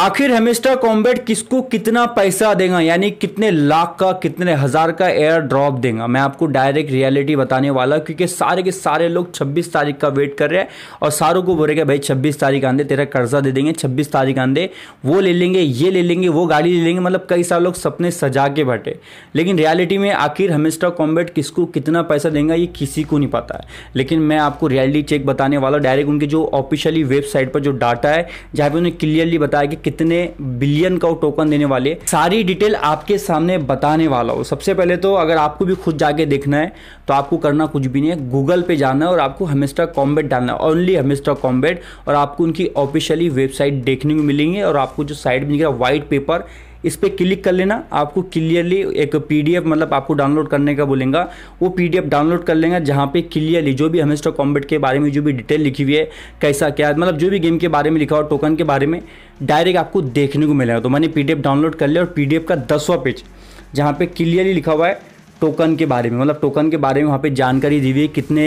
आखिर हेमिस्टर कॉम्बेट किसको कितना पैसा देगा यानी कितने लाख का कितने हज़ार का एयर ड्रॉप देगा मैं आपको डायरेक्ट रियलिटी बताने वाला हूँ क्योंकि सारे के सारे लोग 26 तारीख का वेट कर रहे हैं और सारों को बोलेगा भाई 26 तारीख आंधे तेरा कर्जा दे देंगे 26 तारीख आंधे वो ले लेंगे ये ले लेंगे वो गाड़ी ले लेंगे मतलब कई सारे लोग सपने सजा के बैठे लेकिन रियलिटी में आखिर हेमिस्टर कॉम्बेट किसको कितना पैसा देगा ये किसी को नहीं पता है लेकिन मैं आपको रियलिटी चेक बताने वाला डायरेक्ट उनके जो ऑफिशियली वेबसाइट पर जो डाटा है जहाँ पर उन्हें क्लियरली बताया कि कितने बिलियन का टोकन देने वाले सारी डिटेल आपके सामने बताने वाला हूँ सबसे पहले तो अगर आपको भी खुद जाके देखना है तो आपको करना कुछ भी नहीं है गूगल पे जाना है और आपको हमेस्टा कॉम्बेट डालना है ओनली हमेस्टा कॉम्बेट और आपको उनकी ऑफिशियली वेबसाइट देखने को मिलेंगे और आपको जो साइड में रहा है वाइट पेपर इस पर क्लिक कर लेना आपको क्लियरली एक पीडीएफ मतलब आपको डाउनलोड करने का बोलेंगे वो पीडीएफ डाउनलोड कर लेंगे जहाँ पे क्लियरली जो भी हमेशा कॉम्बेट के बारे में जो भी डिटेल लिखी हुई है कैसा क्या मतलब जो भी गेम के बारे में लिखा हो टोकन के बारे में डायरेक्ट आपको देखने को मिलेगा तो मैंने पी डाउनलोड कर लिया और पी का दसवा पेज जहाँ पर क्लियरली लिखा हुआ है टोकन के बारे में मतलब टोकन के बारे में वहाँ पे जानकारी दी हुई है कितने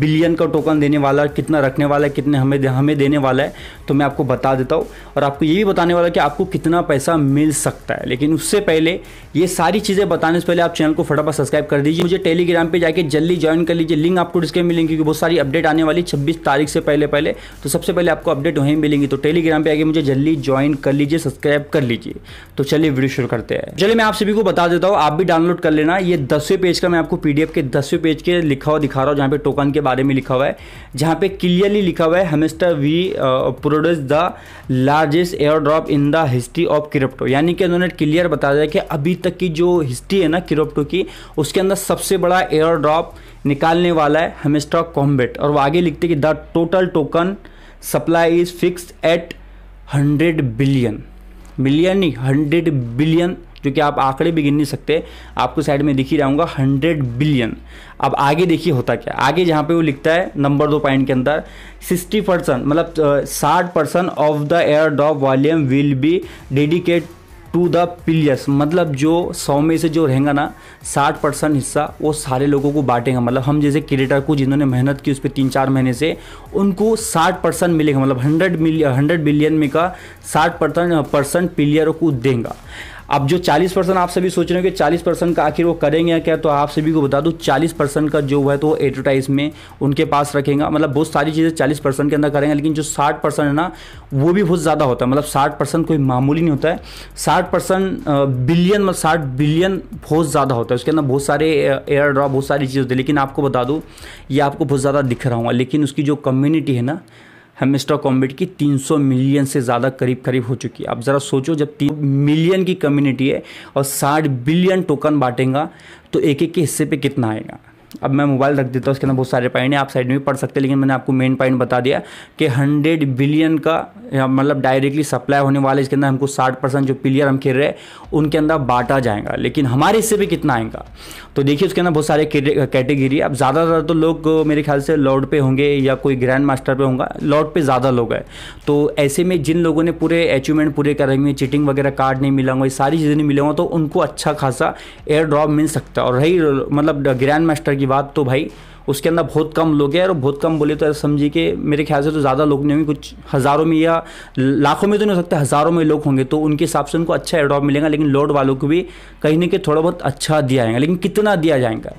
बिलियन का टोकन देने वाला है कितना रखने वाला है कितने हमें हमें देने वाला है तो मैं आपको बता देता हूँ और आपको ये भी बताने वाला कि आपको कितना पैसा मिल सकता है लेकिन उससे पहले ये सारी चीज़ें बताने से पहले आप चैनल को फटाफट सब्सक्राइब कर दीजिए मुझे टेलीग्राम पर जाकर जल्दी ज्वाइन कर लीजिए लिंक आपको डिस्क्रिप मिलेंगे क्योंकि बहुत सारी अपडेट आने वाली छब्बीस तारीख से पहले पहले तो सबसे पहले आपको अपडेट वहीं मिलेंगी तो टेलीग्राम पर आगे मुझे जल्दी ज्वाइन कर लीजिए सब्सक्राइब कर लीजिए तो चलिए वीडियो शुरू करते हैं चलिए मैं आप सभी को बता देता हूँ आप भी डाउनलोड कर लेना ये दसवें पेज का मैं आपको पीडीएफ के दसवें पेज के लिखा हुआ दिखा रहा हूँ जहाँ पे टोकन के बारे में लिखा हुआ है जहाँ पे क्लियरली लिखा हुआ है Hamster we produce the largest airdrop in the history of crypto यानी कि उन्होंने क्लियर बता दिया कि अभी तक की जो हिस्ट्री है ना क्रिप्टो की उसके अंदर सबसे बड़ा एयर ड्रॉप निकालने वाला है हमेस्टा कॉम्बेट और वो आगे लिखते कि the total token supply is fix at hundred billion billion नहीं हंड्रेड बिलियन जो कि आप आंकड़े भी गिन नहीं सकते आपको साइड में दिख ही रहा हंड्रेड बिलियन अब आगे देखिए होता क्या आगे जहाँ पे वो लिखता है नंबर दो पॉइंट के अंदर सिक्सटी परसेंट मतलब साठ percent of the airdrop volume will be dedicate to the players मतलब जो सौ में से जो रहेगा ना साठ परसेंट हिस्सा वो सारे लोगों को बांटेगा मतलब हम जैसे क्रिएटर को जिन्होंने मेहनत की उस पर तीन चार महीने से उनको साठ परसेंट मिलेगा मतलब हंड्रेड मिलियन हंड्रेड बिलियन में का साठ परसेंट पिलियरों को देंगे अब जो 40 परसेंट आप सभी सोच रहे हो कि 40 परसेंट का आखिर वो करेंगे क्या तो आप सभी को बता दूँ 40 परसेंट का जो है तो एडवर्टाइज में उनके पास रखेंगे मतलब बहुत सारी चीज़ें 40 परसेंट के अंदर करेंगे लेकिन जो 60 परसेंट है ना वो भी बहुत ज़्यादा होता है मतलब 60 परसेंट कोई मामूली नहीं होता है साठ परसेंट बिलियन मतलब साठ बिलियन बहुत ज़्यादा होता है उसके अंदर बहुत सारे एयर ड्रॉप बहुत सारी चीज़ होती है लेकिन आपको बता दूँ ये आपको बहुत ज़्यादा दिख रहा हूँ लेकिन उसकी जो कम्युनिटी है ना स्टॉक कॉम्बिट की 300 मिलियन से ज़्यादा करीब करीब हो चुकी है आप ज़रा सोचो जब तीन मिलियन की कम्युनिटी है और 60 बिलियन टोकन बांटेगा तो एक एक के हिस्से पे कितना आएगा अब मैं मोबाइल रख देता हूँ उसके अंदर बहुत सारे पॉइंट हैं आप साइड में भी पढ़ सकते हैं लेकिन मैंने आपको मेन पॉइंट बता दिया कि हंड्रेड बिलियन का मतलब डायरेक्टली सप्लाई होने वाले इसके अंदर हमको साठ परसेंट जो प्लेयर हम खेल रहे हैं उनके अंदर बांटा जाएगा लेकिन हमारे हिस्से पर कितना आएगा तो देखिए उसके अंदर बहुत सारे कैटेगरी अब ज़्यादातर तो लोग मेरे ख्याल से लॉर्ड पे होंगे या कोई ग्रैंड मास्टर पर होंगे लॉर्ड पे ज़्यादा लोग हैं तो ऐसे में जिन लोगों ने पूरे अचीवमेंट पूरे करेंगे चिटिंग वगैरह कार्ड नहीं मिला होंगे ये सारी चीज़ें नहीं मिला तो उनको अच्छा खासा एयर ड्रॉप मिल सकता है और रही मतलब ग्रैंड मास्टर की बात तो भाई उसके अंदर बहुत कम लोग हैं और बहुत कम बोले तो ऐसा समझिए कि मेरे ख्याल से तो ज़्यादा लोग नहीं होंगे कुछ हज़ारों में या लाखों में तो नहीं हो सकता हज़ारों में लोग होंगे तो उनके हिसाब से उनको अच्छा एडॉप मिलेगा लेकिन लोड वालों को भी कहीं ना कहीं थोड़ा बहुत अच्छा दिया जाएगा लेकिन कितना दिया जाएगा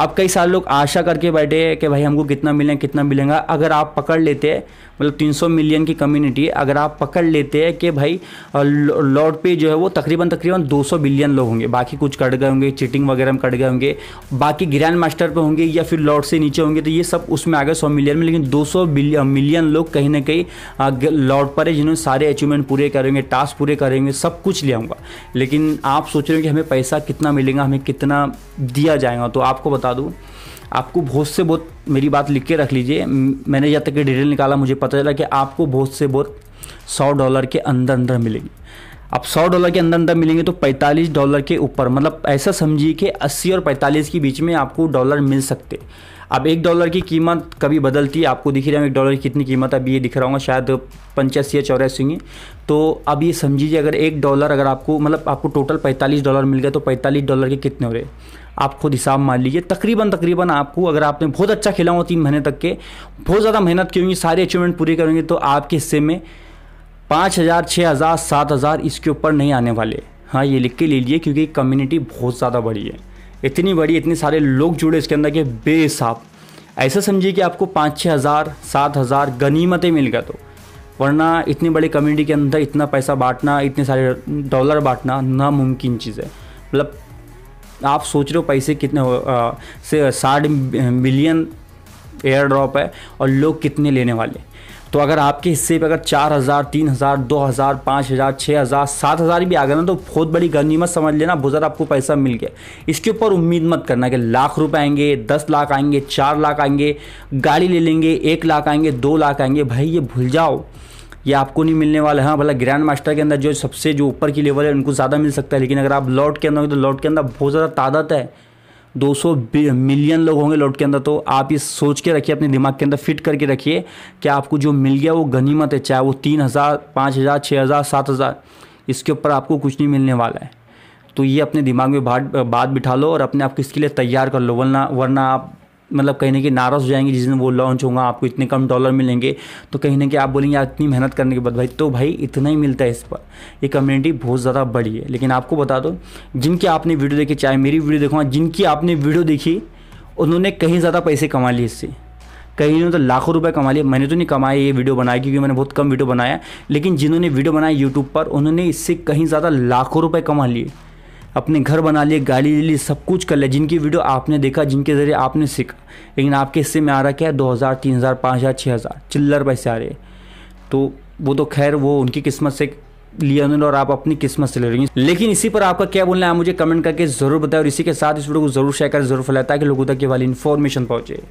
अब कई सारे लोग आशा करके बैठे कि भाई हमको कितना मिलेगा कितना मिलेगा अगर आप पकड़ लेते मतलब 300 मिलियन की कम्युनिटी अगर आप पकड़ लेते हैं कि भाई लॉर्ड पे जो है वो तकरीबन तकरीबन 200 बिलियन लोग होंगे बाकी कुछ कट गए होंगे चीटिंग वगैरह में कट गए होंगे बाकी ग्रैंड मास्टर पे होंगे या फिर लॉर्ड से नीचे होंगे तो ये सब उसमें आ गए सौ मिलियन में लेकिन दो सौ मिलियन लोग कहीं ना कहीं लॉर्ड पर है जिन्होंने सारे अचीवमेंट पूरे करेंगे टास्क पूरे करेंगे सब कुछ ले आऊँगा लेकिन आप सोच रहे हो कि हमें पैसा कितना मिलेगा हमें कितना दिया जाएगा तो आपको बता बता दूँ आपको बहुत से बहुत मेरी बात लिख के रख लीजिए मैंने जब तक ये डिटेल निकाला मुझे पता चला कि आपको बहुत से बहुत सौ डॉलर के अंदर अंदर मिलेगी अब सौ डॉलर के अंदर अंदर मिलेंगे तो पैंतालीस डॉलर के ऊपर मतलब ऐसा समझिए कि अस्सी और पैंतालीस के बीच में आपको डॉलर मिल सकते अब एक डॉलर की कीमत कभी बदलती है आपको दिख रहा है एक डॉलर की कितनी कीमत अभी ये दिख रहा होगा शायद पंचासी या चौरासी में तो अब ये समझिए अगर एक डॉलर अगर आपको मतलब आपको टोटल पैंतालीस डॉलर मिल गया तो पैंतालीस डॉलर के कितने हो रहे आप खुद हिसाब मान लीजिए तकरीबन तकरीबन आपको अगर आपने बहुत अच्छा खेला हो तीन महीने तक के बहुत ज़्यादा मेहनत की होंगी सारे अचीवमेंट पूरी करेंगे तो आपके हिस्से में पाँच हज़ार छः हज़ार सात हज़ार इसके ऊपर नहीं आने वाले हाँ ये लिख के ले लीजिए क्योंकि कम्युनिटी बहुत ज़्यादा बड़ी है इतनी बड़ी इतने सारे लोग जुड़े इसके अंदर के बेसाब ऐसा समझिए कि आपको पाँच छः हज़ार सात हज़ार गनीमतें मिल गया तो वरना इतनी बड़ी कम्युनिटी के अंदर इतना पैसा बांटना इतने सारे डॉलर बांटना नामुमकिन चीज़ है मतलब आप सोच रहे हो पैसे कितने हो से साठ मिलियन एयर ड्रॉप है और लोग कितने लेने वाले तो अगर आपके हिस्से पे अगर चार हज़ार तीन हज़ार दो हज़ार पाँच हज़ार छः हज़ार सात हज़ार भी आ गया ना तो बहुत बड़ी गनीमत समझ लेना बुजर आपको पैसा मिल गया इसके ऊपर उम्मीद मत करना कि लाख रुपए आएंगे दस लाख आएंगे चार लाख आएंगे गाड़ी ले लेंगे एक लाख आएंगे दो लाख आएंगे भाई ये भूल जाओ ये आपको नहीं मिलने वाला है हाँ, भला ग्रैंड मास्टर के अंदर जो सबसे जो ऊपर की लेवल है उनको ज़्यादा मिल सकता है लेकिन अगर आप लॉट के अंदर होंगे तो लॉट के अंदर बहुत ज़्यादा तादाद है 200 मिलियन लोग होंगे लॉट के अंदर तो आप ये सोच के रखिए अपने दिमाग के अंदर फिट करके रखिए कि आपको जो मिल गया वो गनीमत है चाहे वो तीन हज़ार पाँच हज़ार छः हज़ार सात हज़ार इसके ऊपर आपको कुछ नहीं मिलने वाला है तो ये अपने दिमाग में बात बात बिठा लो और अपने आप को इसके लिए तैयार कर लो वरना वरना आप मतलब कहीं ना कहीं नाराज़ हो जाएंगे जिस दिन वो लॉन्च होगा आपको इतने कम डॉलर मिलेंगे तो कहीं ना कहीं आप बोलेंगे यार इतनी मेहनत करने के बाद भाई तो भाई इतना ही मिलता है इस पर ये कम्युनिटी बहुत ज़्यादा बड़ी है लेकिन आपको बता दो जिनकी आपने वीडियो देखी चाहे मेरी वीडियो देखो जिनकी आपने वीडियो देखी उन्होंने कहीं ज़्यादा पैसे कमा लिए इससे कहीं ने तो लाखों रुपए कमा लिए मैंने तो नहीं कमाया ये वीडियो बनाया क्योंकि मैंने बहुत कम वीडियो बनाया लेकिन जिन्होंने वीडियो बनाया यूट्यूब पर उन्होंने इससे कहीं ज़्यादा लाखों रुपए कमा लिए अपने घर बना लिए गाली ले ली सब कुछ कर लिया जिनकी वीडियो आपने देखा जिनके ज़रिए आपने सीखा लेकिन आपके हिस्से में आ रहा क्या है दो हज़ार तीन हज़ार पाँच हज़ार छः हज़ार चिल्लर पैसे आ रहे तो वो तो खैर वो उनकी किस्मत से लिया उन्होंने और आप अपनी किस्मत से ले रही लेकिन इसी पर आपका क्या बोलना है आप मुझे कमेंट करके जरूर बताएं और इसी के साथ इस वीडियो को जरूर शेयर कर जरूर फैलाए ताकि लोगों तक ये वाली इन्फॉर्मेशन पहुँचे